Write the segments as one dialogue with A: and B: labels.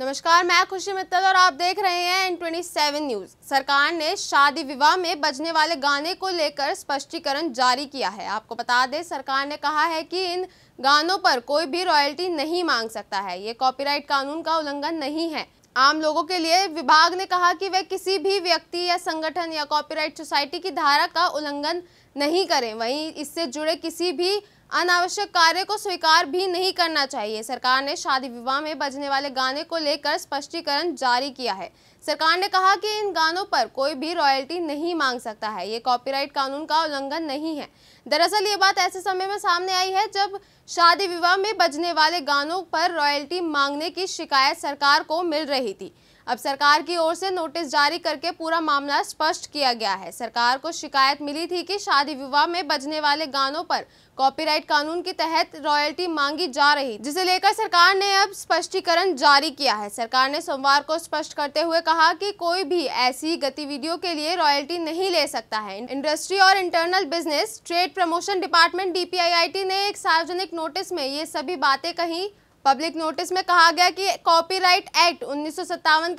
A: नमस्कार मैं खुशी मित्तल और आप देख रहे हैं एन ट्वेंटी सेवन न्यूज सरकार ने शादी विवाह में बजने वाले गाने को लेकर स्पष्टीकरण जारी किया है आपको बता दें सरकार ने कहा है कि इन गानों पर कोई भी रॉयल्टी नहीं मांग सकता है ये कॉपीराइट कानून का उल्लंघन नहीं है आम लोगों के लिए विभाग ने कहा कि वे किसी भी व्यक्ति या संगठन या कॉपीराइट सोसाइटी की धारा का उल्लंघन नहीं करें वहीं इससे जुड़े किसी भी अनावश्यक कार्य को स्वीकार भी नहीं करना चाहिए सरकार ने शादी विवाह में बजने वाले गाने को लेकर स्पष्टीकरण जारी किया है सरकार ने कहा कि इन गानों पर कोई भी रॉयल्टी नहीं मांग सकता है ये कॉपीराइट कानून का उल्लंघन नहीं है दरअसल ये बात ऐसे समय में सामने आई है जब शादी विवाह में बजने वाले गानों पर रॉयल्टी मांगने की शिकायत सरकार को मिल रही थी अब सरकार की ओर से नोटिस जारी करके पूरा मामला स्पष्ट किया गया है सरकार को शिकायत मिली थी कि शादी विवाह में बजने वाले गानों पर कॉपीराइट कानून के तहत रॉयल्टी मांगी जा रही जिसे लेकर सरकार ने अब स्पष्टीकरण जारी किया है सरकार ने सोमवार को स्पष्ट करते हुए कहा कि कोई भी ऐसी गतिविधियों के लिए रॉयल्टी नहीं ले सकता है इंडस्ट्री और internal business trade promotion department D ने एक सार्वजनिक नोटिस में ये सभी बातें कहीं पब्लिक नोटिस में कहा गया कि कॉपीराइट एक्ट उन्नीस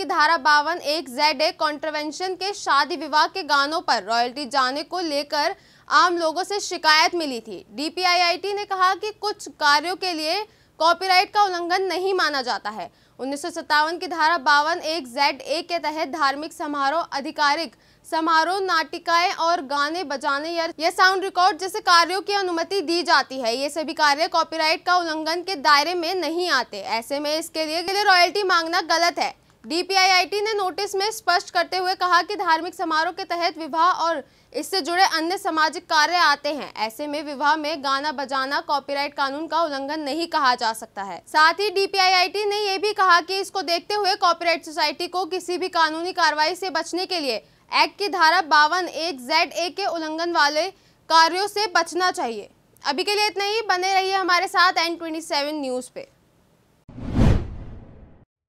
A: की धारा बावन एक जेड ए कॉन्ट्रवेंशन के शादी विवाह के गानों पर रॉयल्टी जाने को लेकर आम लोगों से शिकायत मिली थी डीपीआईआईटी ने कहा कि कुछ कार्यों के लिए कॉपीराइट का उल्लंघन नहीं माना जाता है उन्नीस की धारा बावन एक जेड ए के तहत धार्मिक समारोह आधिकारिक समारोह नाटिकाएं और गाने बजाने या, या साउंड रिकॉर्ड जैसे कार्यों की अनुमति दी जाती है ये सभी कार्य कॉपीराइट का उल्लंघन के दायरे में नहीं आते ऐसे में इसके लिए, लिए रॉयल्टी मांगना गलत है डीपीआईआईटी ने नोटिस में स्पष्ट करते हुए कहा कि धार्मिक समारोह के तहत विवाह और इससे जुड़े अन्य सामाजिक कार्य आते हैं ऐसे में विवाह में गाना बजाना कॉपीराइट कानून का उल्लंघन नहीं कहा जा सकता है साथ ही डीपीआईआईटी ने यह भी कहा कि इसको देखते हुए कॉपीराइट सोसाइटी को किसी भी कानूनी कार्रवाई से बचने के लिए एक्ट की धारा बावन एक जेड ए के उल्लंघन वाले कार्यो से बचना चाहिए अभी के लिए इतना ही बने रही हमारे साथ एन ट्वेंटी न्यूज़ पे